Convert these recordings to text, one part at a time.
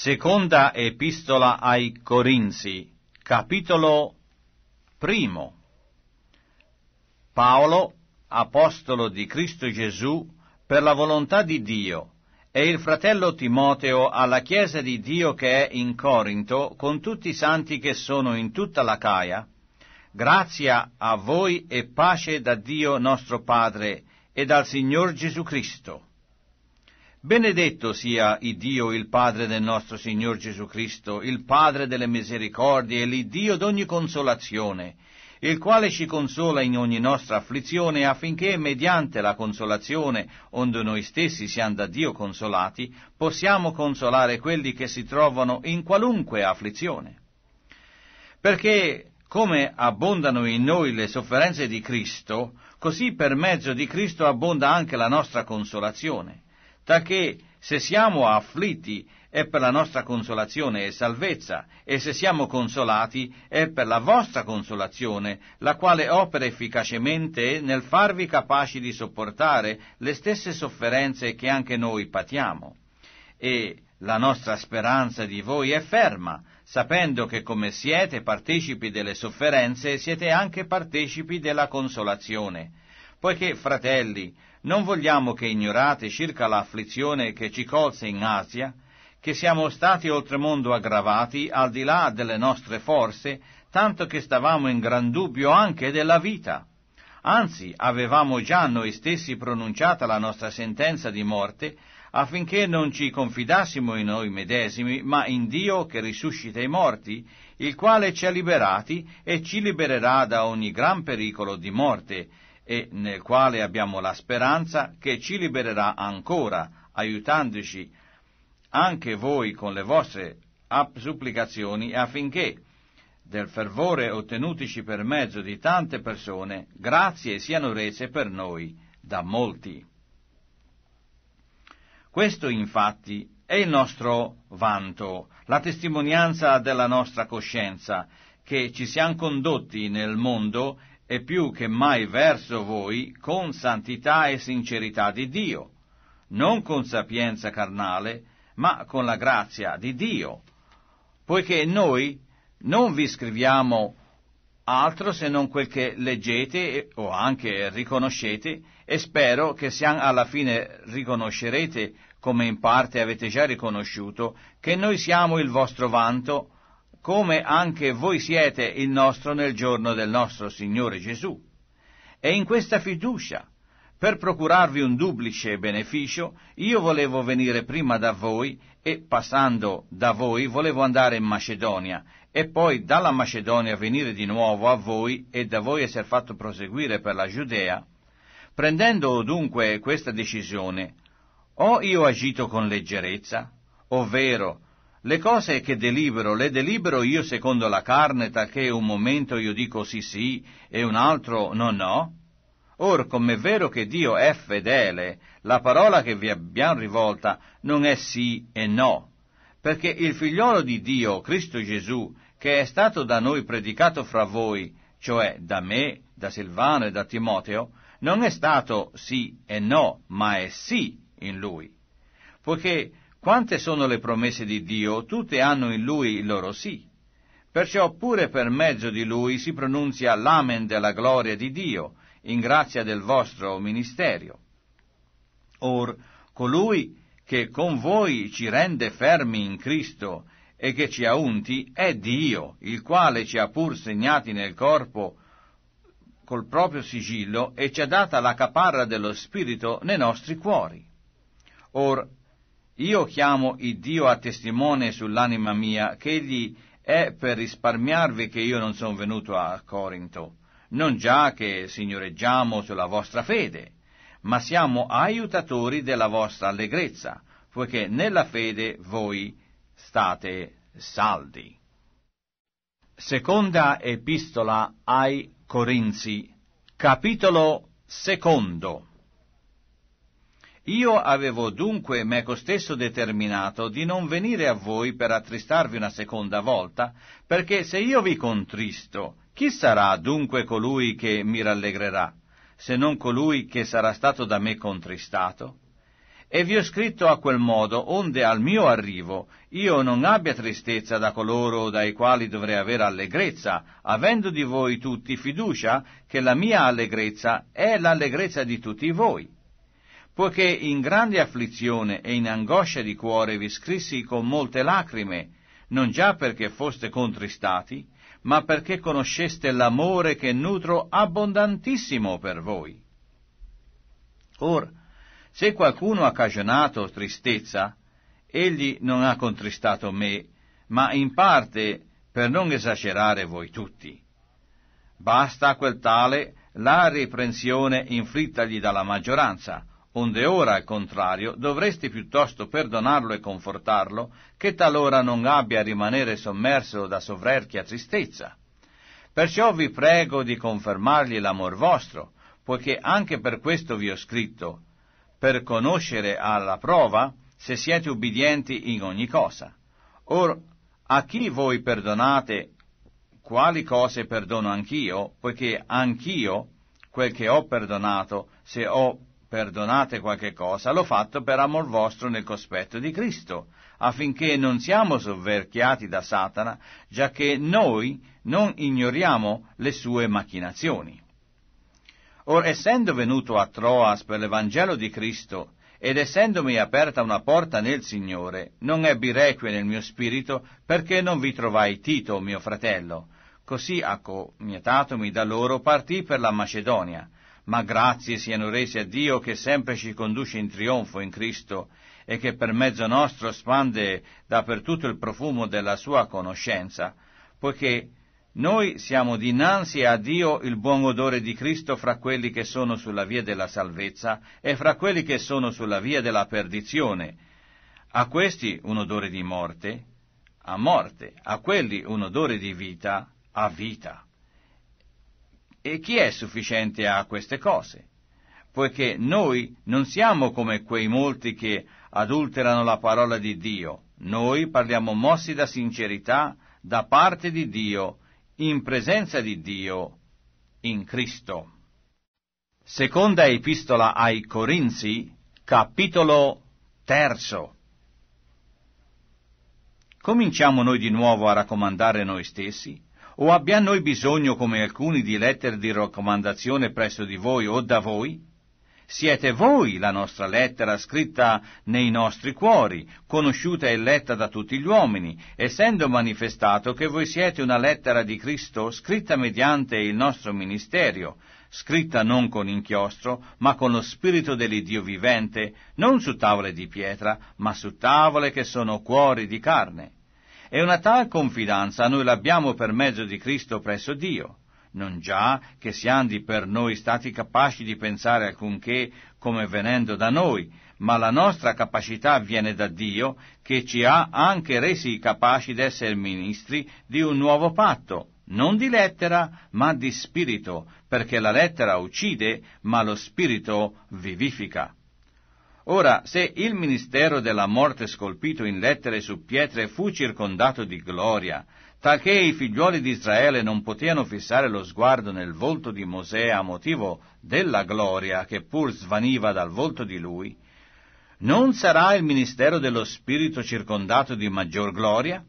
Seconda epistola ai Corinzi, capitolo primo. Paolo, apostolo di Cristo Gesù, per la volontà di Dio, e il fratello Timoteo alla Chiesa di Dio che è in Corinto, con tutti i santi che sono in tutta la Caia, grazia a voi e pace da Dio nostro Padre e dal Signor Gesù Cristo. Benedetto sia il Dio, il Padre del nostro Signor Gesù Cristo, il Padre delle misericordie e l'Iddio d'ogni consolazione, il quale ci consola in ogni nostra afflizione affinché, mediante la consolazione, onde noi stessi siamo da Dio consolati, possiamo consolare quelli che si trovano in qualunque afflizione. Perché come abbondano in noi le sofferenze di Cristo, così per mezzo di Cristo abbonda anche la nostra consolazione. Tacché se siamo afflitti è per la nostra consolazione e salvezza, e se siamo consolati è per la vostra consolazione, la quale opera efficacemente nel farvi capaci di sopportare le stesse sofferenze che anche noi patiamo. E la nostra speranza di voi è ferma, sapendo che come siete partecipi delle sofferenze siete anche partecipi della consolazione poiché, fratelli, non vogliamo che ignorate circa l'afflizione che ci colse in Asia, che siamo stati oltremondo aggravati al di là delle nostre forze, tanto che stavamo in gran dubbio anche della vita. Anzi, avevamo già noi stessi pronunciata la nostra sentenza di morte, affinché non ci confidassimo in noi medesimi, ma in Dio che risuscita i morti, il quale ci ha liberati e ci libererà da ogni gran pericolo di morte, e nel quale abbiamo la speranza che ci libererà ancora, aiutandoci anche voi con le vostre supplicazioni affinché del fervore ottenutici per mezzo di tante persone, grazie siano rese per noi da molti. Questo infatti è il nostro vanto, la testimonianza della nostra coscienza, che ci siamo condotti nel mondo e più che mai verso voi con santità e sincerità di Dio, non con sapienza carnale, ma con la grazia di Dio, poiché noi non vi scriviamo altro se non quel che leggete o anche riconoscete e spero che sian alla fine riconoscerete, come in parte avete già riconosciuto, che noi siamo il vostro vanto come anche voi siete il nostro nel giorno del nostro Signore Gesù. E in questa fiducia, per procurarvi un duplice beneficio, io volevo venire prima da voi e passando da voi volevo andare in Macedonia e poi dalla Macedonia venire di nuovo a voi e da voi esser fatto proseguire per la Giudea. Prendendo dunque questa decisione, o io agito con leggerezza, ovvero le cose che delibero, le delibero io secondo la carne, talché un momento io dico sì sì e un altro no no? Or, com'è vero che Dio è fedele, la parola che vi abbiamo rivolta non è sì e no, perché il figliolo di Dio, Cristo Gesù, che è stato da noi predicato fra voi, cioè da me, da Silvano e da Timoteo, non è stato sì e no, ma è sì in lui. Poiché quante sono le promesse di Dio, tutte hanno in Lui il loro sì. Perciò pure per mezzo di Lui si pronunzia l'amen della gloria di Dio, in grazia del vostro ministerio. Or, colui che con voi ci rende fermi in Cristo e che ci ha unti è Dio, il quale ci ha pur segnati nel corpo col proprio sigillo e ci ha data la caparra dello Spirito nei nostri cuori. Or io chiamo il Dio a testimone sull'anima mia che egli è per risparmiarvi che io non sono venuto a Corinto, non già che signoreggiamo sulla vostra fede, ma siamo aiutatori della vostra allegrezza, poiché nella fede voi state saldi. Seconda epistola ai Corinzi, capitolo secondo. Io avevo dunque meco ecco stesso determinato di non venire a voi per attristarvi una seconda volta, perché se io vi contristo, chi sarà dunque colui che mi rallegrerà, se non colui che sarà stato da me contristato? E vi ho scritto a quel modo, onde al mio arrivo io non abbia tristezza da coloro dai quali dovrei avere allegrezza, avendo di voi tutti fiducia che la mia allegrezza è l'allegrezza di tutti voi poiché in grande afflizione e in angoscia di cuore vi scrissi con molte lacrime, non già perché foste contristati, ma perché conosceste l'amore che nutro abbondantissimo per voi. Or, se qualcuno ha cagionato tristezza, egli non ha contristato me, ma in parte per non esagerare voi tutti. Basta a quel tale la riprensione inflittagli dalla maggioranza, onde ora, al contrario, dovresti piuttosto perdonarlo e confortarlo, che talora non abbia a rimanere sommerso da soverchia tristezza. Perciò vi prego di confermargli l'amor vostro, poiché anche per questo vi ho scritto, per conoscere alla prova se siete ubbidienti in ogni cosa. Or, a chi voi perdonate, quali cose perdono anch'io, poiché anch'io, quel che ho perdonato, se ho perdonate qualche cosa, l'ho fatto per amor vostro nel cospetto di Cristo, affinché non siamo sovverchiati da Satana, già che noi non ignoriamo le sue macchinazioni. Or essendo venuto a Troas per l'Evangelo di Cristo, ed essendomi aperta una porta nel Signore, non ebbi requie nel mio spirito, perché non vi trovai Tito, mio fratello. Così, accomiatatomi da loro, partì per la Macedonia, ma grazie siano resi a Dio che sempre ci conduce in trionfo in Cristo e che per mezzo nostro spande dappertutto il profumo della sua conoscenza, poiché noi siamo dinanzi a Dio il buon odore di Cristo fra quelli che sono sulla via della salvezza e fra quelli che sono sulla via della perdizione. A questi un odore di morte, a morte, a quelli un odore di vita, a vita. E chi è sufficiente a queste cose? Poiché noi non siamo come quei molti che adulterano la parola di Dio, noi parliamo mossi da sincerità da parte di Dio, in presenza di Dio, in Cristo. Seconda epistola ai Corinzi, capitolo terzo. Cominciamo noi di nuovo a raccomandare noi stessi? O abbiamo noi bisogno, come alcuni, di lettere di raccomandazione presso di voi o da voi? Siete voi la nostra lettera scritta nei nostri cuori, conosciuta e letta da tutti gli uomini, essendo manifestato che voi siete una lettera di Cristo scritta mediante il nostro ministerio, scritta non con inchiostro, ma con lo spirito dell'Iddio vivente, non su tavole di pietra, ma su tavole che sono cuori di carne. E una tal confidenza noi l'abbiamo per mezzo di Cristo presso Dio, non già che siandi per noi stati capaci di pensare alcunché come venendo da noi, ma la nostra capacità viene da Dio che ci ha anche resi capaci d'essere ministri di un nuovo patto, non di lettera, ma di spirito, perché la lettera uccide, ma lo spirito vivifica. Ora, se il ministero della morte scolpito in lettere su pietre fu circondato di gloria, talché i figliuoli di Israele non potevano fissare lo sguardo nel volto di Mosè a motivo della gloria che pur svaniva dal volto di lui, non sarà il ministero dello Spirito circondato di maggior gloria?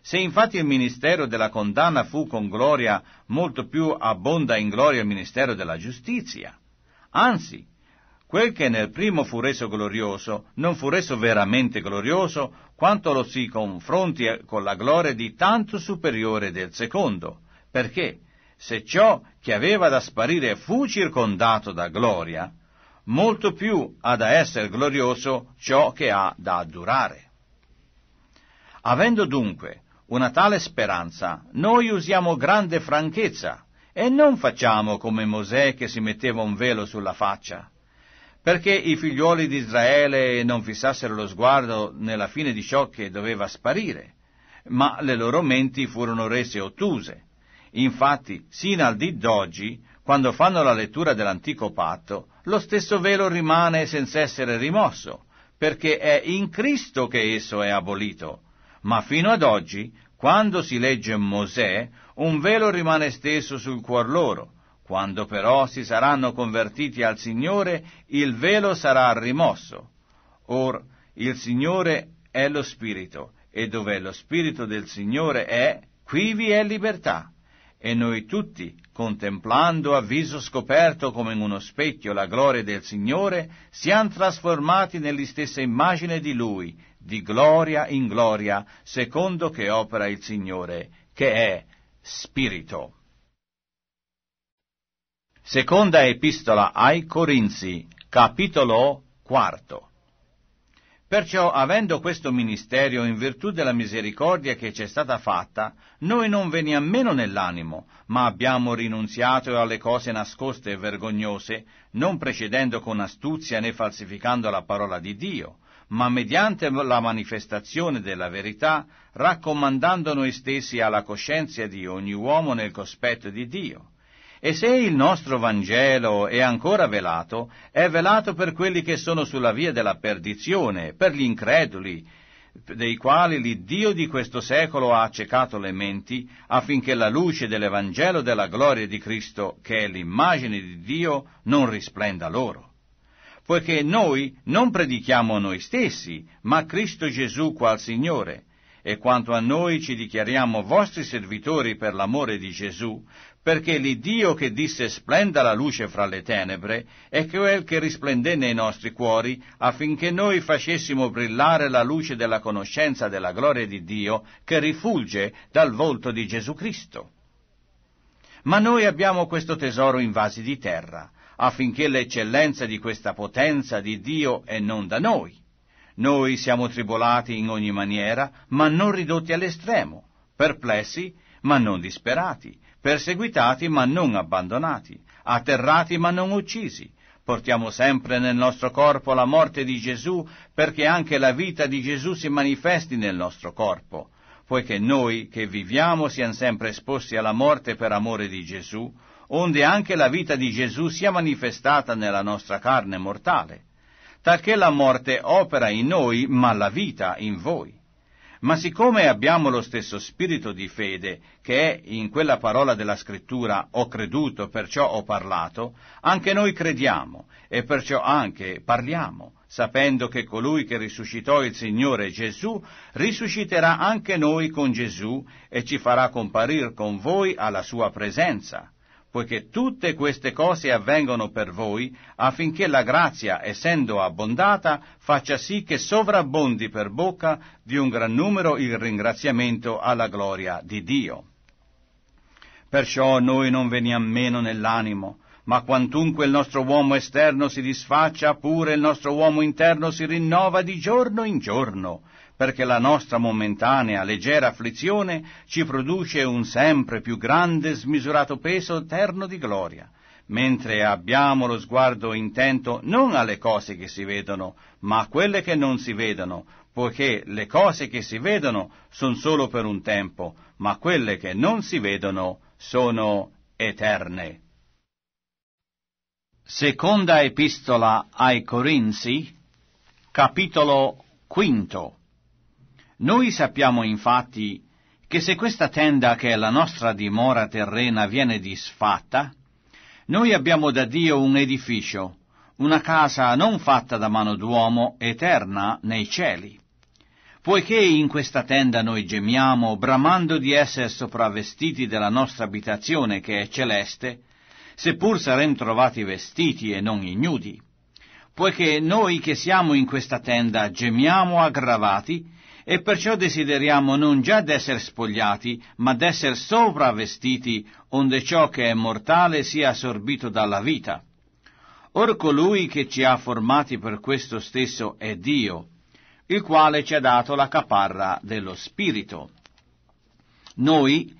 Se infatti il ministero della condanna fu con gloria, molto più abbonda in gloria il ministero della giustizia. Anzi, Quel che nel primo fu reso glorioso, non fu reso veramente glorioso, quanto lo si confronti con la gloria di tanto superiore del secondo. Perché? Se ciò che aveva da sparire fu circondato da gloria, molto più ha da essere glorioso ciò che ha da durare. Avendo dunque una tale speranza, noi usiamo grande franchezza e non facciamo come Mosè che si metteva un velo sulla faccia perché i figliuoli di Israele non fissassero lo sguardo nella fine di ciò che doveva sparire, ma le loro menti furono rese ottuse. Infatti, sino al dì d'oggi, quando fanno la lettura dell'antico patto, lo stesso velo rimane senza essere rimosso, perché è in Cristo che esso è abolito. Ma fino ad oggi, quando si legge Mosè, un velo rimane stesso sul cuor loro, quando però si saranno convertiti al Signore, il velo sarà rimosso. Or, il Signore è lo Spirito, e dove lo Spirito del Signore è, qui vi è libertà. E noi tutti, contemplando a viso scoperto come in uno specchio la gloria del Signore, siamo trasformati nell'istessa immagine di Lui, di gloria in gloria, secondo che opera il Signore, che è Spirito. Seconda epistola ai Corinzi, capitolo quarto. Perciò, avendo questo ministerio in virtù della misericordia che ci è stata fatta, noi non veniamo meno nell'animo, ma abbiamo rinunziato alle cose nascoste e vergognose, non precedendo con astuzia né falsificando la parola di Dio, ma mediante la manifestazione della verità, raccomandando noi stessi alla coscienza di ogni uomo nel cospetto di Dio e se il nostro Vangelo è ancora velato, è velato per quelli che sono sulla via della perdizione, per gli increduli, dei quali l'Iddio di questo secolo ha accecato le menti, affinché la luce dell'Evangelo della gloria di Cristo, che è l'immagine di Dio, non risplenda loro. Poiché noi non predichiamo noi stessi, ma Cristo Gesù qual Signore, e quanto a noi ci dichiariamo vostri servitori per l'amore di Gesù, perché l'Iddio che disse splenda la luce fra le tenebre è quel che risplendé nei nostri cuori affinché noi facessimo brillare la luce della conoscenza della gloria di Dio che rifulge dal volto di Gesù Cristo. Ma noi abbiamo questo tesoro in vasi di terra, affinché l'eccellenza di questa potenza di Dio è non da noi. Noi siamo tribolati in ogni maniera, ma non ridotti all'estremo, perplessi, ma non disperati, perseguitati ma non abbandonati, atterrati ma non uccisi. Portiamo sempre nel nostro corpo la morte di Gesù perché anche la vita di Gesù si manifesti nel nostro corpo, poiché noi che viviamo siamo sempre esposti alla morte per amore di Gesù, onde anche la vita di Gesù sia manifestata nella nostra carne mortale, talché la morte opera in noi, ma la vita in voi. Ma siccome abbiamo lo stesso spirito di fede, che è in quella parola della scrittura ho creduto, perciò ho parlato, anche noi crediamo e perciò anche parliamo, sapendo che colui che risuscitò il Signore Gesù risusciterà anche noi con Gesù e ci farà comparir con voi alla sua presenza poiché tutte queste cose avvengono per voi, affinché la grazia, essendo abbondata, faccia sì che sovrabbondi per bocca di un gran numero il ringraziamento alla gloria di Dio. Perciò noi non veniamo meno nell'animo, ma quantunque il nostro uomo esterno si disfaccia, pure il nostro uomo interno si rinnova di giorno in giorno, perché la nostra momentanea, leggera afflizione ci produce un sempre più grande, smisurato peso eterno di gloria, mentre abbiamo lo sguardo intento non alle cose che si vedono, ma a quelle che non si vedono, poiché le cose che si vedono sono solo per un tempo, ma quelle che non si vedono sono eterne. Seconda epistola ai Corinzi, capitolo quinto. Noi sappiamo infatti che se questa tenda che è la nostra dimora terrena viene disfatta, noi abbiamo da Dio un edificio, una casa non fatta da mano d'uomo, eterna nei cieli. Poiché in questa tenda noi gemiamo, bramando di essere sopravvestiti della nostra abitazione che è celeste, seppur saremo trovati vestiti e non ignudi. Poiché noi che siamo in questa tenda gemiamo aggravati, e perciò desideriamo non già d'essere spogliati, ma d'essere sovravestiti, onde ciò che è mortale sia assorbito dalla vita. Or colui che ci ha formati per questo stesso è Dio, il quale ci ha dato la caparra dello Spirito. Noi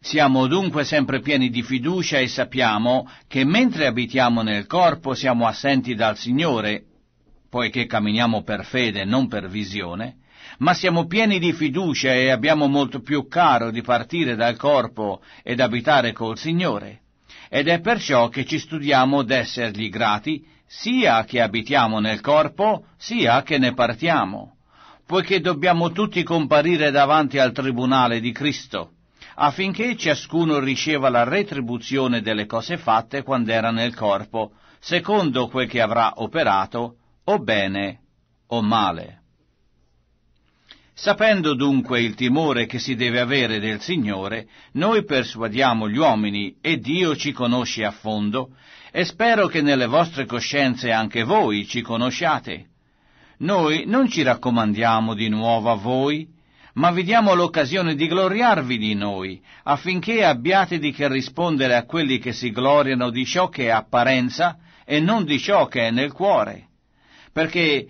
siamo dunque sempre pieni di fiducia e sappiamo che mentre abitiamo nel corpo siamo assenti dal Signore, poiché camminiamo per fede e non per visione, ma siamo pieni di fiducia e abbiamo molto più caro di partire dal corpo ed abitare col Signore. Ed è perciò che ci studiamo d'essergli grati, sia che abitiamo nel corpo, sia che ne partiamo, poiché dobbiamo tutti comparire davanti al tribunale di Cristo, affinché ciascuno riceva la retribuzione delle cose fatte quando era nel corpo, secondo quel che avrà operato, o bene o male. Sapendo dunque il timore che si deve avere del Signore, noi persuadiamo gli uomini e Dio ci conosce a fondo e spero che nelle vostre coscienze anche voi ci conosciate. Noi non ci raccomandiamo di nuovo a voi, ma vi diamo l'occasione di gloriarvi di noi, affinché abbiate di che rispondere a quelli che si gloriano di ciò che è apparenza e non di ciò che è nel cuore. Perché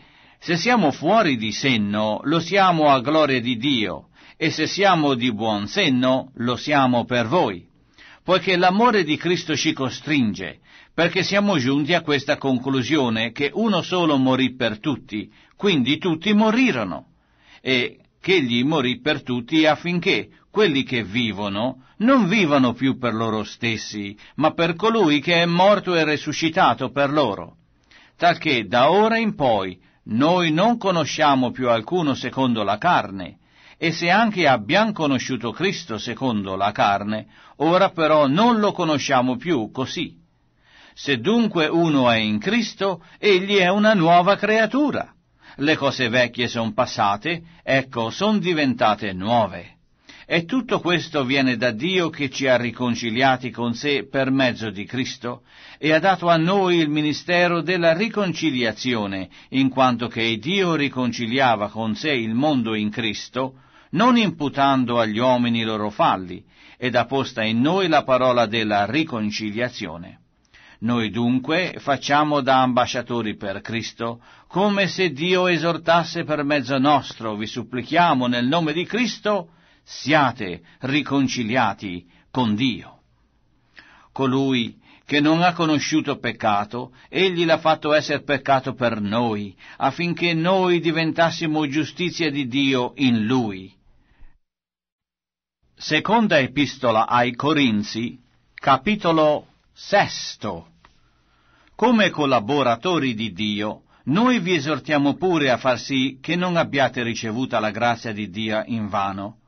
se siamo fuori di senno, lo siamo a gloria di Dio, e se siamo di buon senno, lo siamo per voi, poiché l'amore di Cristo ci costringe, perché siamo giunti a questa conclusione che uno solo morì per tutti, quindi tutti morirono, e che egli morì per tutti affinché quelli che vivono non vivano più per loro stessi, ma per colui che è morto e resuscitato per loro, talché da ora in poi noi non conosciamo più alcuno secondo la carne, e se anche abbiamo conosciuto Cristo secondo la carne, ora però non lo conosciamo più così. Se dunque uno è in Cristo, egli è una nuova creatura. Le cose vecchie sono passate, ecco, sono diventate nuove. E tutto questo viene da Dio che ci ha riconciliati con sé per mezzo di Cristo e ha dato a noi il ministero della riconciliazione, in quanto che Dio riconciliava con sé il mondo in Cristo, non imputando agli uomini i loro falli, ed ha posta in noi la parola della riconciliazione. Noi dunque facciamo da ambasciatori per Cristo, come se Dio esortasse per mezzo nostro, vi supplichiamo nel nome di Cristo, siate riconciliati con Dio. Colui che non ha conosciuto peccato, egli l'ha fatto essere peccato per noi, affinché noi diventassimo giustizia di Dio in lui. Seconda epistola ai Corinzi, capitolo sesto. Come collaboratori di Dio, noi vi esortiamo pure a far sì che non abbiate ricevuta la grazia di Dio in vano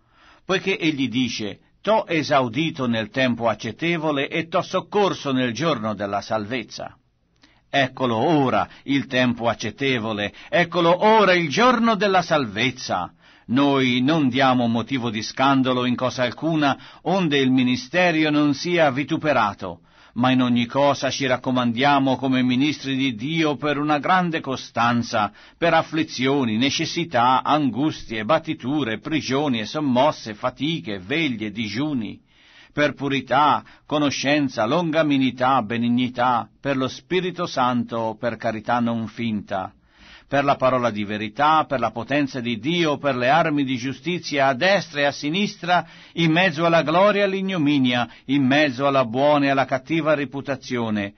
poiché egli dice T'ho esaudito nel tempo accettevole e t'ho soccorso nel giorno della salvezza. Eccolo ora il tempo accettevole, eccolo ora il giorno della salvezza. Noi non diamo motivo di scandalo in cosa alcuna, onde il ministerio non sia vituperato, ma in ogni cosa ci raccomandiamo come ministri di Dio per una grande costanza, per afflizioni, necessità, angustie, battiture, prigioni e sommosse, fatiche, veglie, digiuni, per purità, conoscenza, longaminità, benignità, per lo Spirito Santo, per carità non finta per la parola di verità, per la potenza di Dio, per le armi di giustizia a destra e a sinistra, in mezzo alla gloria e all'ignominia, in mezzo alla buona e alla cattiva reputazione,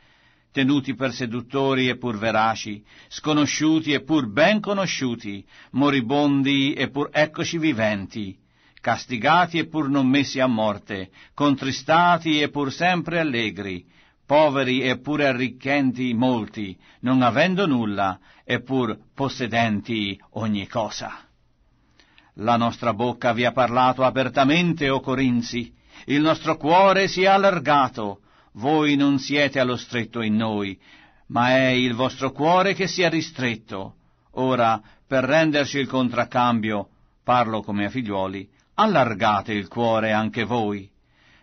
tenuti per seduttori e pur veraci, sconosciuti e pur ben conosciuti, moribondi e pur eccoci viventi castigati e pur non messi a morte, contristati e pur sempre allegri, poveri eppure arricchenti molti, non avendo nulla, eppur possedenti ogni cosa. La nostra bocca vi ha parlato apertamente, o Corinzi, il nostro cuore si è allargato, voi non siete allo stretto in noi, ma è il vostro cuore che si è ristretto. Ora, per renderci il contraccambio, parlo come a figliuoli, allargate il cuore anche voi.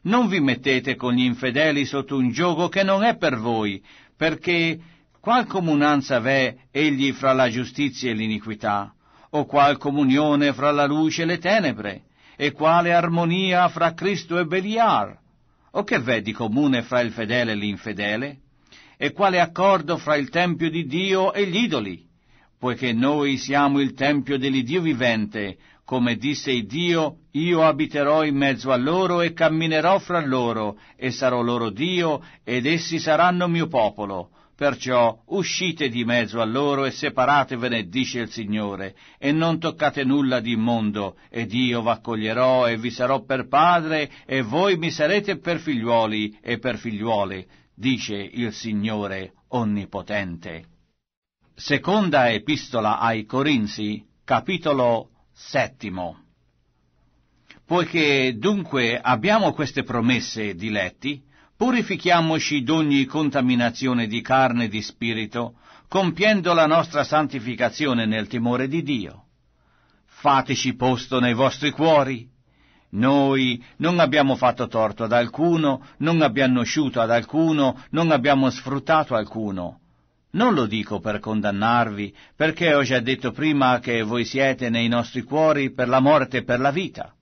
Non vi mettete con gli infedeli sotto un gioco che non è per voi, perché qual comunanza v'è egli fra la giustizia e l'iniquità? O qual comunione fra la luce e le tenebre? E quale armonia fra Cristo e Beliar? O che v'è di comune fra il fedele e l'infedele? E quale accordo fra il Tempio di Dio e gli idoli? Poiché noi siamo il Tempio dell'Iddio vivente, come disse Dio, io abiterò in mezzo a loro e camminerò fra loro, e sarò loro Dio, ed essi saranno mio popolo. Perciò uscite di mezzo a loro e separatevene, dice il Signore, e non toccate nulla di immondo, ed io v'accoglierò e vi sarò per padre, e voi mi sarete per figliuoli e per figliuole, dice il Signore Onnipotente. Seconda Epistola ai Corinzi, capitolo Settimo. Poiché dunque abbiamo queste promesse, diletti, purifichiamoci d'ogni contaminazione di carne e di spirito, compiendo la nostra santificazione nel timore di Dio. Fateci posto nei vostri cuori. Noi non abbiamo fatto torto ad alcuno, non abbiamo sciuto ad alcuno, non abbiamo sfruttato alcuno non lo dico per condannarvi, perché ho già detto prima che voi siete nei nostri cuori per la morte e per la vita.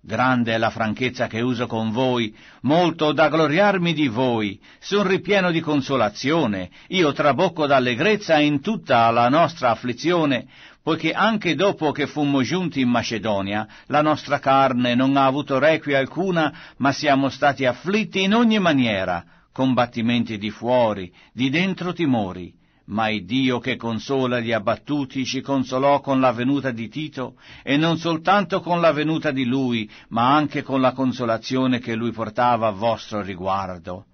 Grande è la franchezza che uso con voi, molto da gloriarmi di voi, son ripieno di consolazione, io trabocco d'allegrezza in tutta la nostra afflizione, poiché anche dopo che fummo giunti in Macedonia, la nostra carne non ha avuto requie alcuna, ma siamo stati afflitti in ogni maniera, combattimenti di fuori, di dentro timori, ma il Dio che consola gli abbattuti ci consolò con la venuta di Tito e non soltanto con la venuta di lui, ma anche con la consolazione che lui portava a vostro riguardo.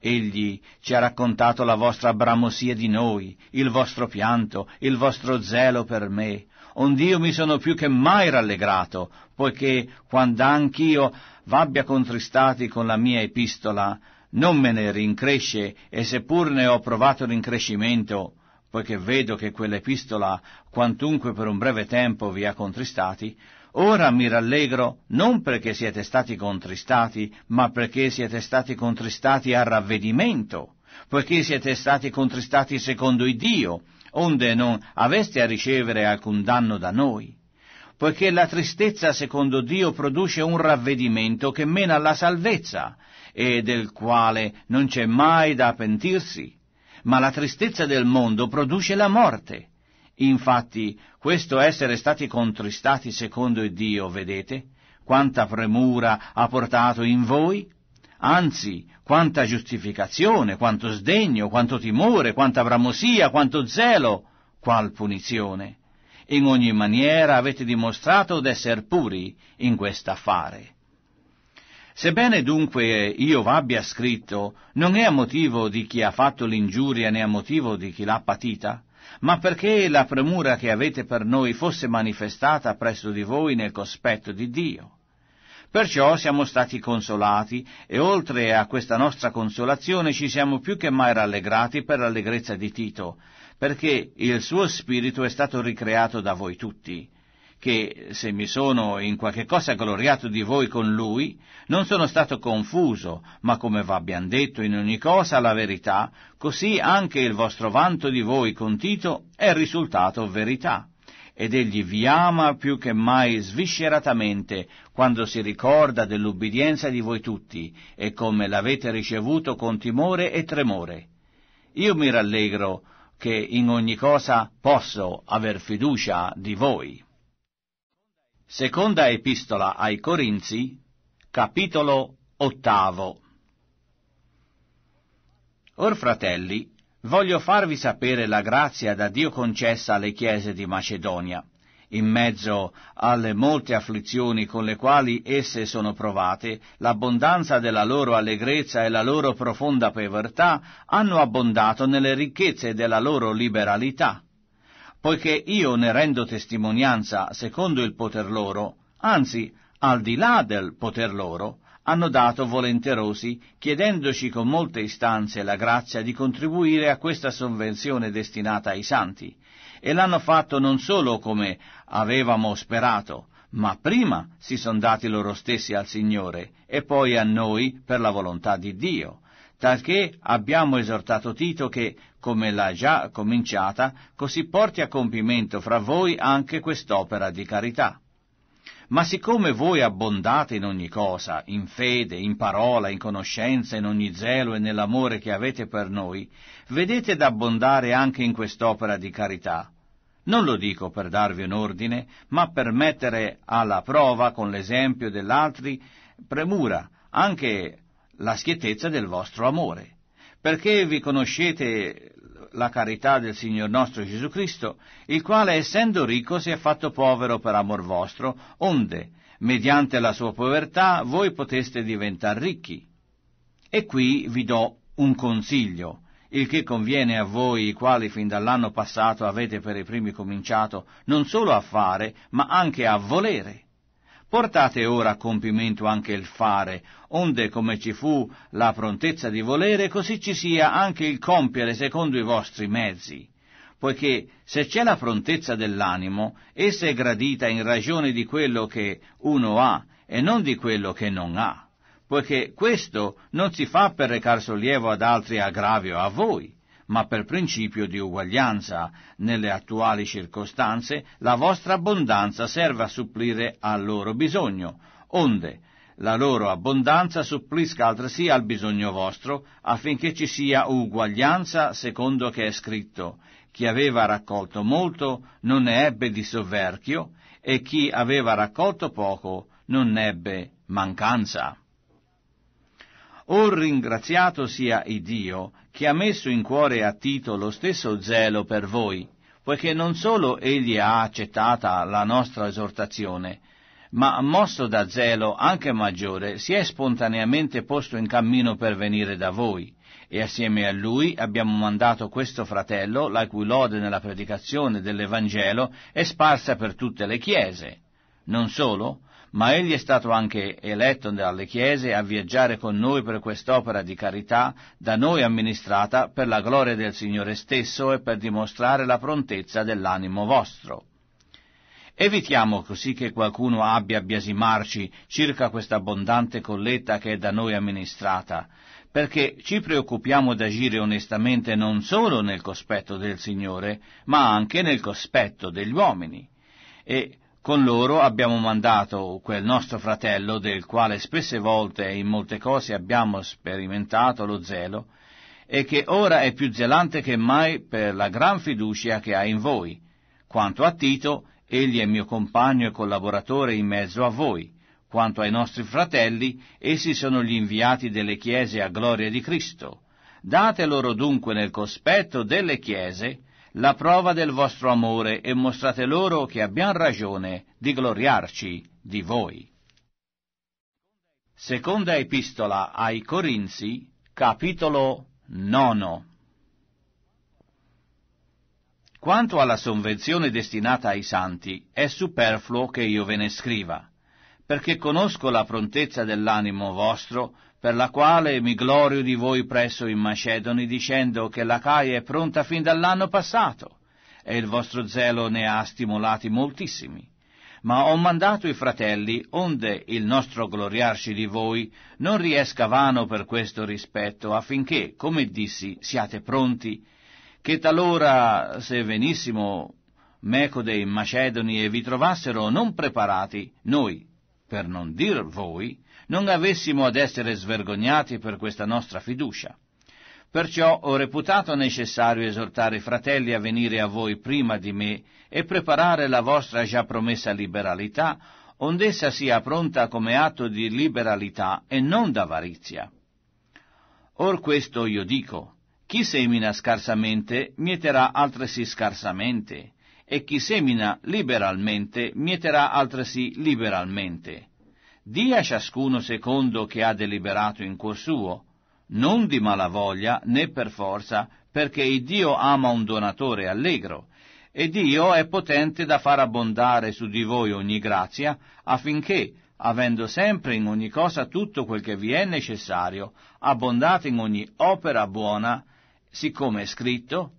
Egli ci ha raccontato la vostra bramosia di noi, il vostro pianto, il vostro zelo per me, ond'io mi sono più che mai rallegrato, poiché quando anch'io v'abbia contristati con la mia epistola, non me ne rincresce e seppur ne ho provato rincrescimento, poiché vedo che quell'epistola, quantunque per un breve tempo vi ha contristati, ora mi rallegro non perché siete stati contristati, ma perché siete stati contristati a ravvedimento, poiché siete stati contristati secondo il Dio, onde non aveste a ricevere alcun danno da noi. Poiché la tristezza secondo Dio produce un ravvedimento che mena alla salvezza, e del quale non c'è mai da pentirsi, ma la tristezza del mondo produce la morte. Infatti, questo essere stati contristati secondo Dio, vedete, quanta premura ha portato in voi? Anzi, quanta giustificazione, quanto sdegno, quanto timore, quanta bramosia, quanto zelo, qual punizione. In ogni maniera avete dimostrato d'essere puri in quest'affare. Sebbene dunque io v'abbia scritto, non è a motivo di chi ha fatto l'ingiuria né a motivo di chi l'ha patita, ma perché la premura che avete per noi fosse manifestata presso di voi nel cospetto di Dio. Perciò siamo stati consolati e oltre a questa nostra consolazione ci siamo più che mai rallegrati per l'allegrezza di Tito, perché il suo spirito è stato ricreato da voi tutti che se mi sono in qualche cosa gloriato di voi con lui, non sono stato confuso, ma come v'abbian detto in ogni cosa la verità, così anche il vostro vanto di voi con Tito è risultato verità. Ed egli vi ama più che mai svisceratamente quando si ricorda dell'ubbidienza di voi tutti e come l'avete ricevuto con timore e tremore. Io mi rallegro che in ogni cosa posso aver fiducia di voi. Seconda epistola ai Corinzi, capitolo ottavo. Or fratelli, voglio farvi sapere la grazia da Dio concessa alle chiese di Macedonia, in mezzo alle molte afflizioni con le quali esse sono provate, l'abbondanza della loro allegrezza e la loro profonda povertà hanno abbondato nelle ricchezze della loro liberalità poiché io ne rendo testimonianza secondo il poter loro, anzi, al di là del poter loro, hanno dato volenterosi, chiedendoci con molte istanze la grazia di contribuire a questa sovvenzione destinata ai santi, e l'hanno fatto non solo come avevamo sperato, ma prima si sono dati loro stessi al Signore e poi a noi per la volontà di Dio, talché abbiamo esortato Tito che come l'ha già cominciata, così porti a compimento fra voi anche quest'opera di carità. Ma siccome voi abbondate in ogni cosa, in fede, in parola, in conoscenza, in ogni zelo e nell'amore che avete per noi, vedete d'abbondare anche in quest'opera di carità. Non lo dico per darvi un ordine, ma per mettere alla prova con l'esempio dell'altri premura, anche la schiettezza del vostro amore, perché vi conoscete la carità del Signor nostro Gesù Cristo, il quale essendo ricco si è fatto povero per amor vostro, onde, mediante la sua povertà, voi poteste diventare ricchi. E qui vi do un consiglio, il che conviene a voi, i quali fin dall'anno passato avete per i primi cominciato non solo a fare, ma anche a volere Portate ora a compimento anche il fare, onde come ci fu la prontezza di volere, così ci sia anche il compiere secondo i vostri mezzi. Poiché se c'è la prontezza dell'animo, essa è gradita in ragione di quello che uno ha e non di quello che non ha, poiché questo non si fa per recar sollievo ad altri aggravio a voi, ma per principio di uguaglianza. Nelle attuali circostanze la vostra abbondanza serve a supplire al loro bisogno, onde la loro abbondanza supplisca altresì al bisogno vostro, affinché ci sia uguaglianza secondo che è scritto. Chi aveva raccolto molto non ne ebbe di sovverchio, e chi aveva raccolto poco non ne ebbe mancanza. O ringraziato sia il Dio, che ha messo in cuore a Tito lo stesso zelo per voi, poiché non solo egli ha accettata la nostra esortazione, ma mosso da zelo anche maggiore si è spontaneamente posto in cammino per venire da voi, e assieme a lui abbiamo mandato questo fratello, la cui lode nella predicazione dell'Evangelo è sparsa per tutte le chiese. Non solo, ma egli è stato anche eletto dalle Chiese a viaggiare con noi per quest'opera di carità, da noi amministrata per la gloria del Signore stesso e per dimostrare la prontezza dell'animo vostro. Evitiamo così che qualcuno abbia a biasimarci circa questa abbondante colletta che è da noi amministrata, perché ci preoccupiamo d'agire onestamente non solo nel cospetto del Signore, ma anche nel cospetto degli uomini. E con loro abbiamo mandato quel nostro fratello, del quale spesse volte e in molte cose abbiamo sperimentato lo zelo, e che ora è più zelante che mai per la gran fiducia che ha in voi. Quanto a Tito, egli è mio compagno e collaboratore in mezzo a voi. Quanto ai nostri fratelli, essi sono gli inviati delle chiese a gloria di Cristo. Date loro dunque nel cospetto delle chiese la prova del vostro amore e mostrate loro che abbiamo ragione di gloriarci di voi. Seconda epistola ai Corinzi, capitolo 9. Quanto alla sonvenzione destinata ai santi, è superfluo che io ve ne scriva, perché conosco la prontezza dell'animo vostro, per la quale mi glorio di voi presso i Macedoni, dicendo che la l'Acaia è pronta fin dall'anno passato, e il vostro zelo ne ha stimolati moltissimi. Ma ho mandato i fratelli, onde il nostro gloriarci di voi non riesca vano per questo rispetto, affinché, come dissi, siate pronti, che talora, se venissimo meco dei Macedoni e vi trovassero non preparati, noi, per non dir voi, non avessimo ad essere svergognati per questa nostra fiducia. Perciò ho reputato necessario esortare i fratelli a venire a voi prima di me e preparare la vostra già promessa liberalità, ond'essa sia pronta come atto di liberalità e non d'avarizia. Or questo io dico, chi semina scarsamente mieterà altresì scarsamente, e chi semina liberalmente mieterà altresì liberalmente dia ciascuno secondo che ha deliberato in cuor suo, non di malavoglia né per forza, perché il Dio ama un donatore allegro, e Dio è potente da far abbondare su di voi ogni grazia, affinché, avendo sempre in ogni cosa tutto quel che vi è necessario, abbondate in ogni opera buona, siccome è scritto,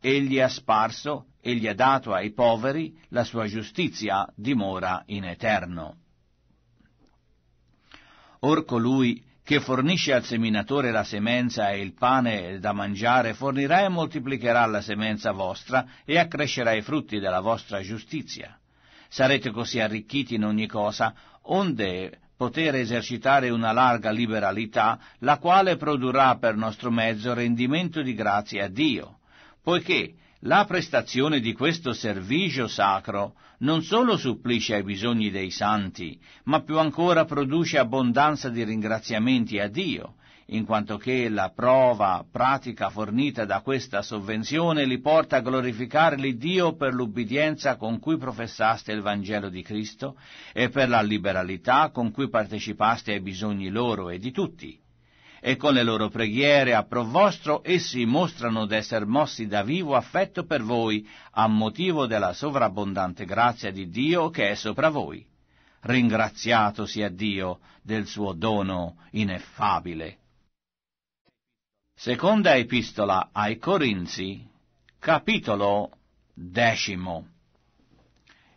egli ha sparso, egli ha dato ai poveri, la sua giustizia dimora in eterno or colui che fornisce al seminatore la semenza e il pane da mangiare fornirà e moltiplicherà la semenza vostra e accrescerà i frutti della vostra giustizia. Sarete così arricchiti in ogni cosa, onde poter esercitare una larga liberalità, la quale produrrà per nostro mezzo rendimento di grazie a Dio, poiché la prestazione di questo servigio sacro non solo supplisce ai bisogni dei santi, ma più ancora produce abbondanza di ringraziamenti a Dio, in quanto che la prova pratica fornita da questa sovvenzione li porta a glorificare l'Iddio per l'ubbidienza con cui professaste il Vangelo di Cristo e per la liberalità con cui partecipaste ai bisogni loro e di tutti e con le loro preghiere a pro vostro essi mostrano d'esser mossi da vivo affetto per voi, a motivo della sovrabbondante grazia di Dio che è sopra voi. Ringraziato sia Dio del suo dono ineffabile. Seconda epistola ai Corinzi, capitolo decimo.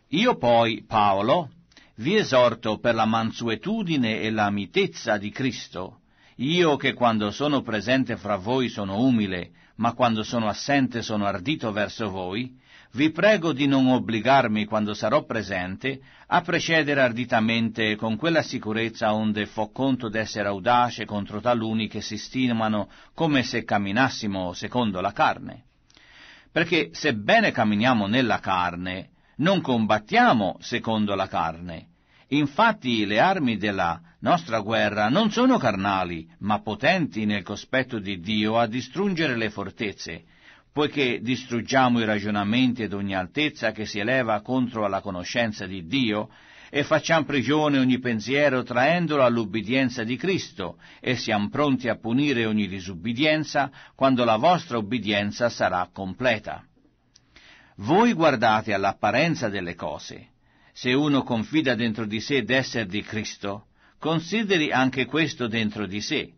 Io poi, Paolo, vi esorto per la mansuetudine e la mitezza di Cristo, io che quando sono presente fra voi sono umile, ma quando sono assente sono ardito verso voi, vi prego di non obbligarmi quando sarò presente a precedere arditamente con quella sicurezza onde fo conto d'essere audace contro taluni che si stimano come se camminassimo secondo la carne. Perché sebbene camminiamo nella carne, non combattiamo secondo la carne, Infatti le armi della nostra guerra non sono carnali, ma potenti nel cospetto di Dio a distruggere le fortezze, poiché distruggiamo i ragionamenti ed ogni altezza che si eleva contro alla conoscenza di Dio, e facciamo prigione ogni pensiero traendolo all'ubbidienza di Cristo, e siamo pronti a punire ogni disubbidienza quando la vostra ubbidienza sarà completa. Voi guardate all'apparenza delle cose, se uno confida dentro di sé d'essere di Cristo, consideri anche questo dentro di sé,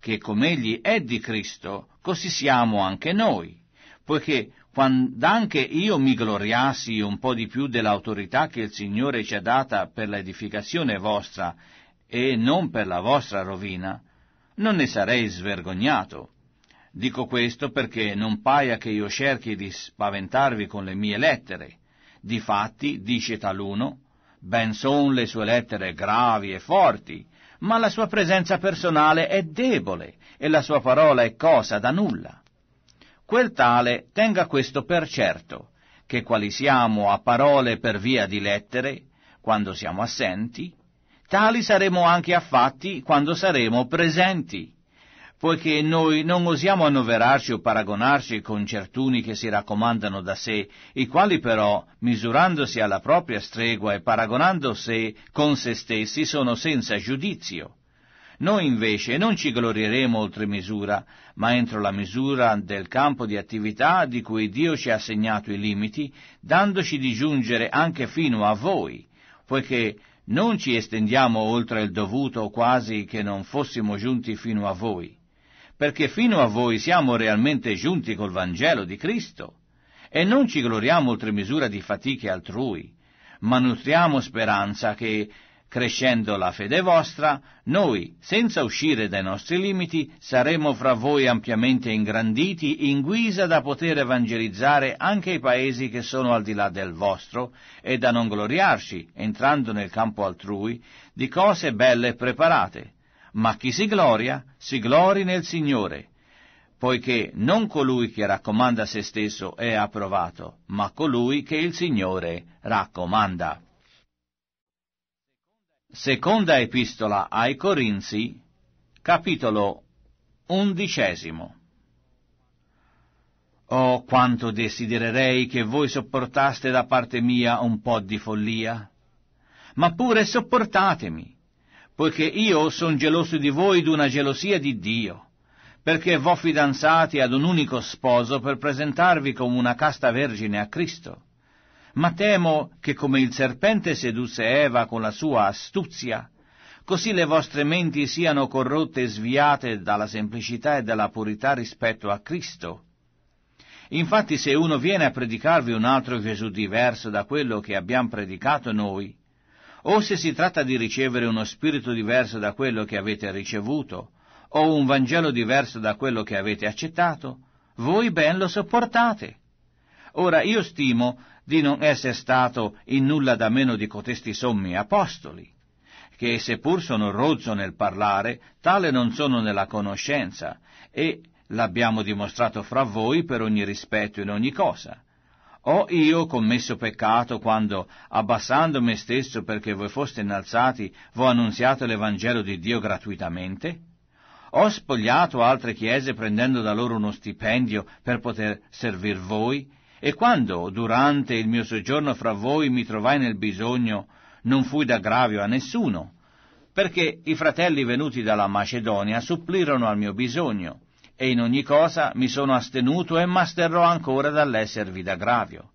che com'egli è di Cristo, così siamo anche noi, poiché quando anche io mi gloriassi un po' di più dell'autorità che il Signore ci ha data per l'edificazione vostra e non per la vostra rovina, non ne sarei svergognato. Dico questo perché non paia che io cerchi di spaventarvi con le mie lettere, Difatti, dice taluno, ben son le sue lettere gravi e forti, ma la sua presenza personale è debole e la sua parola è cosa da nulla. Quel tale tenga questo per certo, che quali siamo a parole per via di lettere, quando siamo assenti, tali saremo anche a fatti quando saremo presenti poiché noi non osiamo annoverarci o paragonarci con certuni che si raccomandano da sé, i quali però, misurandosi alla propria stregua e paragonandosi con se stessi, sono senza giudizio. Noi invece non ci glorieremo oltre misura, ma entro la misura del campo di attività di cui Dio ci ha segnato i limiti, dandoci di giungere anche fino a voi, poiché non ci estendiamo oltre il dovuto quasi che non fossimo giunti fino a voi perché fino a voi siamo realmente giunti col Vangelo di Cristo e non ci gloriamo oltre misura di fatiche altrui, ma nutriamo speranza che, crescendo la fede vostra, noi, senza uscire dai nostri limiti, saremo fra voi ampiamente ingranditi in guisa da poter evangelizzare anche i paesi che sono al di là del vostro e da non gloriarci, entrando nel campo altrui, di cose belle preparate, ma chi si gloria, si glori nel Signore, poiché non colui che raccomanda se stesso è approvato, ma colui che il Signore raccomanda. Seconda epistola ai Corinzi, capitolo undicesimo. Oh, quanto desidererei che voi sopportaste da parte mia un po' di follia, ma pure sopportatemi poiché io son geloso di voi d'una gelosia di Dio, perché vo fidanzati ad un unico sposo per presentarvi come una casta vergine a Cristo. Ma temo che come il serpente sedusse Eva con la sua astuzia, così le vostre menti siano corrotte e sviate dalla semplicità e dalla purità rispetto a Cristo. Infatti se uno viene a predicarvi un altro Gesù diverso da quello che abbiamo predicato noi, o se si tratta di ricevere uno spirito diverso da quello che avete ricevuto, o un Vangelo diverso da quello che avete accettato, voi ben lo sopportate. Ora io stimo di non essere stato in nulla da meno di cotesti sommi apostoli, che seppur sono rozzo nel parlare, tale non sono nella conoscenza, e l'abbiamo dimostrato fra voi per ogni rispetto in ogni cosa. Ho io commesso peccato quando, abbassando me stesso perché voi foste innalzati, v'ho annunziato l'Evangelo di Dio gratuitamente? Ho spogliato altre chiese prendendo da loro uno stipendio per poter servir voi? E quando, durante il mio soggiorno fra voi, mi trovai nel bisogno, non fui d'aggravio a nessuno, perché i fratelli venuti dalla Macedonia supplirono al mio bisogno e in ogni cosa mi sono astenuto e m'asterrò ancora dall'esservi d'aggravio.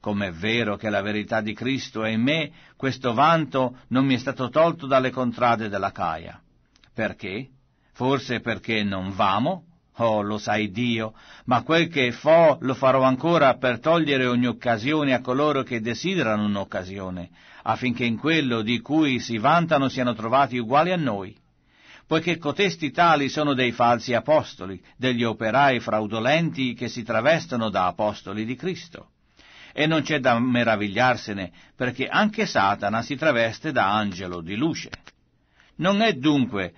Com'è vero che la verità di Cristo è in me, questo vanto non mi è stato tolto dalle contrade della Caia. Perché? Forse perché non vamo? Oh, lo sai Dio, ma quel che fo lo farò ancora per togliere ogni occasione a coloro che desiderano un'occasione, affinché in quello di cui si vantano siano trovati uguali a noi poiché cotesti tali sono dei falsi apostoli, degli operai fraudolenti che si travestono da apostoli di Cristo. E non c'è da meravigliarsene, perché anche Satana si traveste da angelo di luce. Non è dunque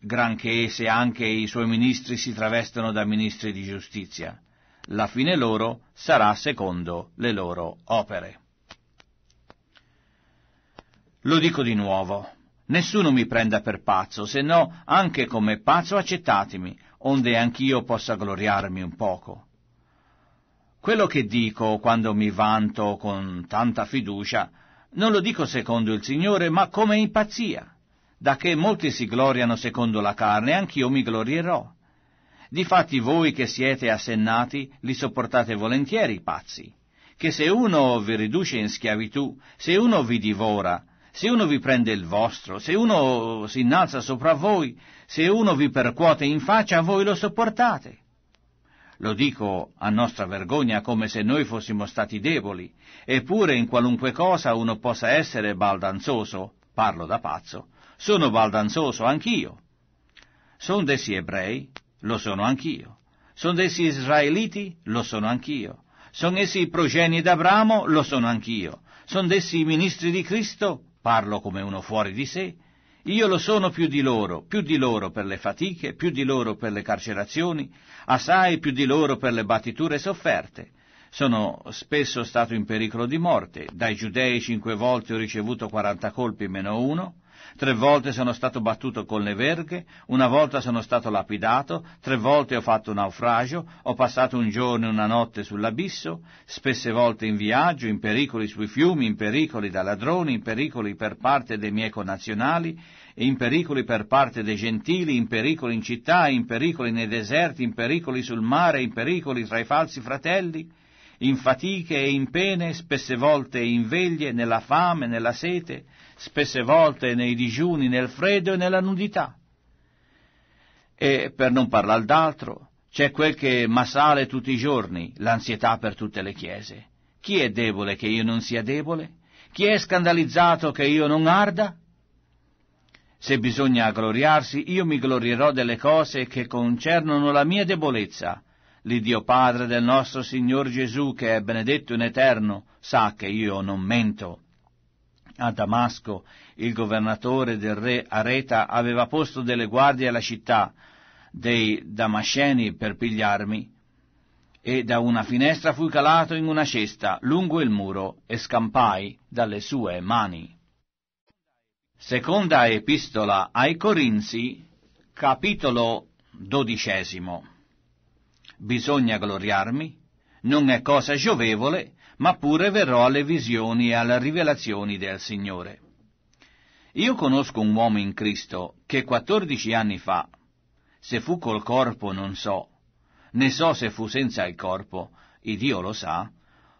granché se anche i suoi ministri si travestono da ministri di giustizia. La fine loro sarà secondo le loro opere. Lo dico di nuovo, Nessuno mi prenda per pazzo, se no anche come pazzo accettatemi, onde anch'io possa gloriarmi un poco. Quello che dico quando mi vanto con tanta fiducia, non lo dico secondo il Signore, ma come in Da che molti si gloriano secondo la carne, anch'io mi glorierò. Difatti voi che siete assennati, li sopportate volentieri i pazzi. Che se uno vi riduce in schiavitù, se uno vi divora, se uno vi prende il vostro, se uno si innalza sopra voi, se uno vi percuote in faccia, voi lo sopportate. Lo dico a nostra vergogna come se noi fossimo stati deboli, eppure in qualunque cosa uno possa essere baldanzoso, parlo da pazzo, sono baldanzoso anch'io. Sono dessi ebrei, lo sono anch'io. Sono dessi israeliti, lo sono anch'io. Sono essi progenie d'Abramo, lo sono anch'io. Sono dessi ministri di Cristo, parlo come uno fuori di sé, io lo sono più di loro, più di loro per le fatiche, più di loro per le carcerazioni, assai più di loro per le battiture sofferte. Sono spesso stato in pericolo di morte, dai giudei cinque volte ho ricevuto quaranta colpi meno uno, Tre volte sono stato battuto con le verghe, una volta sono stato lapidato, tre volte ho fatto naufragio, ho passato un giorno e una notte sull'abisso, spesse volte in viaggio, in pericoli sui fiumi, in pericoli da ladroni, in pericoli per parte dei miei connazionali, in pericoli per parte dei gentili, in pericoli in città, in pericoli nei deserti, in pericoli sul mare, in pericoli tra i falsi fratelli, in fatiche e in pene, spesse volte in veglie, nella fame, nella sete, spesse volte nei digiuni, nel freddo e nella nudità. E per non parlare d'altro, c'è quel che massale tutti i giorni, l'ansietà per tutte le chiese. Chi è debole che io non sia debole? Chi è scandalizzato che io non arda? Se bisogna gloriarsi, io mi glorierò delle cose che concernono la mia debolezza. L'Iddio Padre del nostro Signor Gesù, che è benedetto in eterno, sa che io non mento. A Damasco il governatore del re Areta aveva posto delle guardie alla città dei Damasceni per pigliarmi, e da una finestra fui calato in una cesta lungo il muro e scampai dalle sue mani. Seconda epistola ai Corinzi, capitolo dodicesimo. Bisogna gloriarmi, non è cosa giovevole, ma pure verrò alle visioni e alle rivelazioni del Signore. Io conosco un uomo in Cristo che quattordici anni fa, se fu col corpo non so, ne so se fu senza il corpo, e Dio lo sa,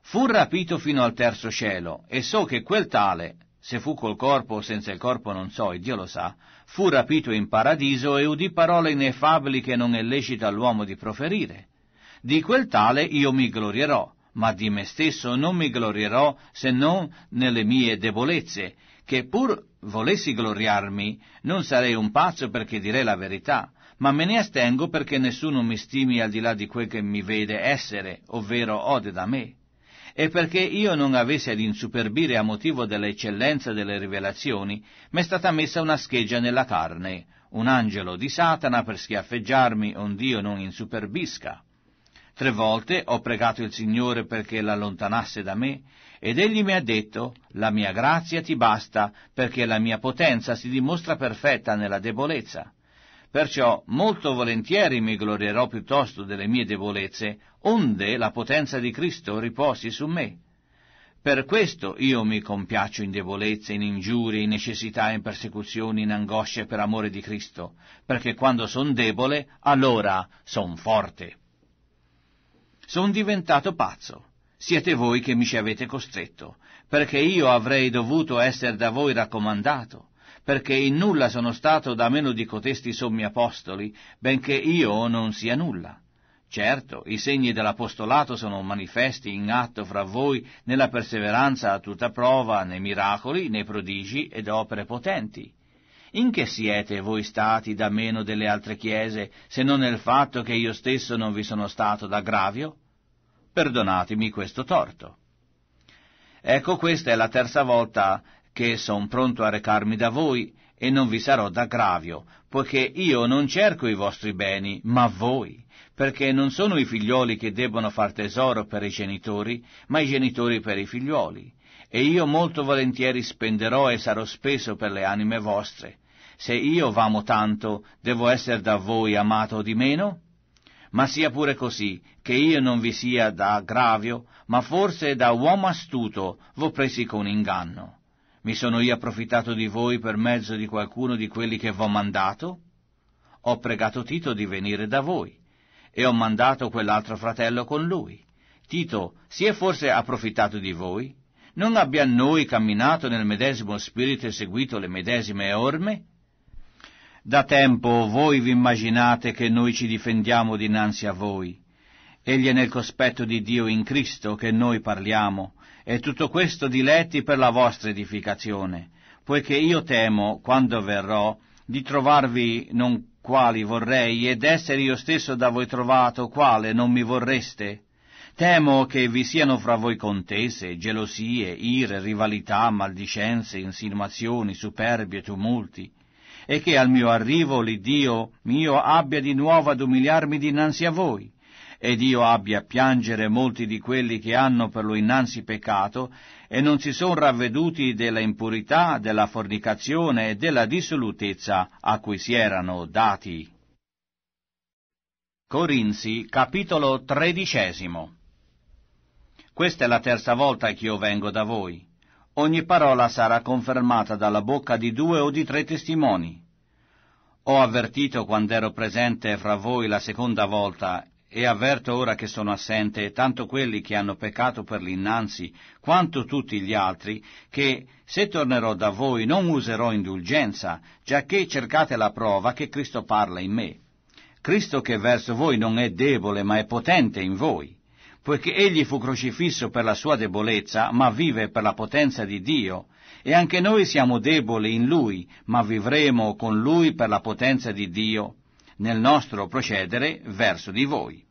fu rapito fino al terzo cielo, e so che quel tale, se fu col corpo o senza il corpo non so, e Dio lo sa, fu rapito in paradiso e udì parole ineffabili che non è lecito all'uomo di proferire. Di quel tale io mi glorierò, ma di me stesso non mi glorierò se non nelle mie debolezze, che pur volessi gloriarmi, non sarei un pazzo perché direi la verità, ma me ne astengo perché nessuno mi stimi al di là di quel che mi vede essere, ovvero ode da me. E perché io non avessi ad insuperbire a motivo dell'eccellenza delle rivelazioni, m'è stata messa una scheggia nella carne, un angelo di Satana per schiaffeggiarmi, un Dio non insuperbisca. Tre volte ho pregato il Signore perché l'allontanasse da me, ed egli mi ha detto, la mia grazia ti basta, perché la mia potenza si dimostra perfetta nella debolezza. Perciò molto volentieri mi glorierò piuttosto delle mie debolezze, onde la potenza di Cristo riposi su me. Per questo io mi compiaccio in debolezze, in ingiurie, in necessità, in persecuzioni, in angosce per amore di Cristo, perché quando son debole, allora son forte. Son diventato pazzo. Siete voi che mi ci avete costretto, perché io avrei dovuto essere da voi raccomandato, perché in nulla sono stato da meno di cotesti sommi apostoli, benché io non sia nulla. Certo, i segni dell'apostolato sono manifesti in atto fra voi nella perseveranza a tutta prova, nei miracoli, nei prodigi ed opere potenti. In che siete voi stati da meno delle altre chiese, se non nel fatto che io stesso non vi sono stato da gravio? Perdonatemi questo torto. Ecco questa è la terza volta che son pronto a recarmi da voi e non vi sarò da gravio, poiché io non cerco i vostri beni, ma voi, perché non sono i figlioli che debbono far tesoro per i genitori, ma i genitori per i figlioli e io molto volentieri spenderò e sarò speso per le anime vostre. Se io v'amo tanto, devo essere da voi amato di meno? Ma sia pure così, che io non vi sia da aggravio, ma forse da uomo astuto v'ho presi con inganno. Mi sono io approfittato di voi per mezzo di qualcuno di quelli che v'ho mandato? Ho pregato Tito di venire da voi, e ho mandato quell'altro fratello con lui. Tito si è forse approfittato di voi? non abbia noi camminato nel medesimo spirito e seguito le medesime orme? Da tempo voi vi immaginate che noi ci difendiamo dinanzi a voi. Egli è nel cospetto di Dio in Cristo che noi parliamo, e tutto questo diletti per la vostra edificazione, poiché io temo, quando verrò, di trovarvi non quali vorrei ed essere io stesso da voi trovato quale non mi vorreste. Temo che vi siano fra voi contese, gelosie, ire, rivalità, maldicenze, insinuazioni, superbie, tumulti, e che al mio arrivo l'Iddio mio abbia di nuovo ad umiliarmi dinanzi a voi, ed io abbia a piangere molti di quelli che hanno per lo innanzi peccato e non si son ravveduti della impurità, della fornicazione e della dissolutezza a cui si erano dati. Corinzi, capitolo tredicesimo questa è la terza volta che io vengo da voi. Ogni parola sarà confermata dalla bocca di due o di tre testimoni. Ho avvertito quando ero presente fra voi la seconda volta e avverto ora che sono assente tanto quelli che hanno peccato per l'innanzi quanto tutti gli altri, che se tornerò da voi non userò indulgenza, giacché cercate la prova che Cristo parla in me. Cristo che verso voi non è debole ma è potente in voi, poiché egli fu crocifisso per la sua debolezza, ma vive per la potenza di Dio, e anche noi siamo deboli in lui, ma vivremo con lui per la potenza di Dio, nel nostro procedere verso di voi.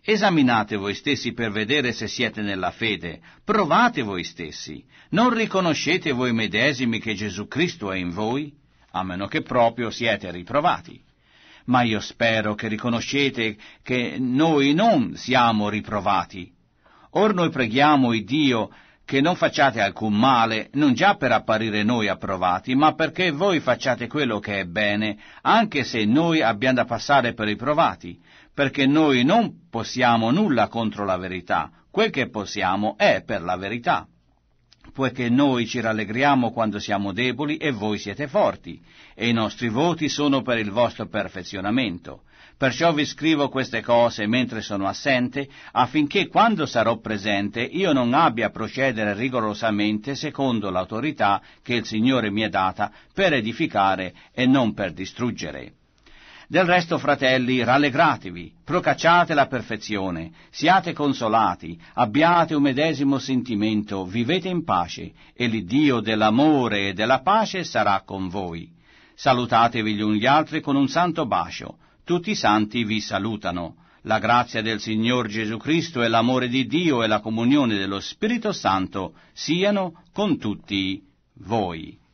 Esaminate voi stessi per vedere se siete nella fede, provate voi stessi, non riconoscete voi medesimi che Gesù Cristo è in voi, a meno che proprio siete riprovati ma io spero che riconoscete che noi non siamo riprovati. Or noi preghiamo il Dio che non facciate alcun male, non già per apparire noi approvati, ma perché voi facciate quello che è bene, anche se noi abbiamo da passare per i provati, perché noi non possiamo nulla contro la verità, quel che possiamo è per la verità poiché noi ci rallegriamo quando siamo deboli e voi siete forti, e i nostri voti sono per il vostro perfezionamento. Perciò vi scrivo queste cose mentre sono assente, affinché quando sarò presente io non abbia a procedere rigorosamente secondo l'autorità che il Signore mi è data per edificare e non per distruggere. Del resto, fratelli, rallegratevi, procacciate la perfezione, siate consolati, abbiate un medesimo sentimento, vivete in pace, e l'Iddio dell'amore e della pace sarà con voi. Salutatevi gli uni gli altri con un santo bacio. Tutti i santi vi salutano. La grazia del Signor Gesù Cristo e l'amore di Dio e la comunione dello Spirito Santo siano con tutti voi.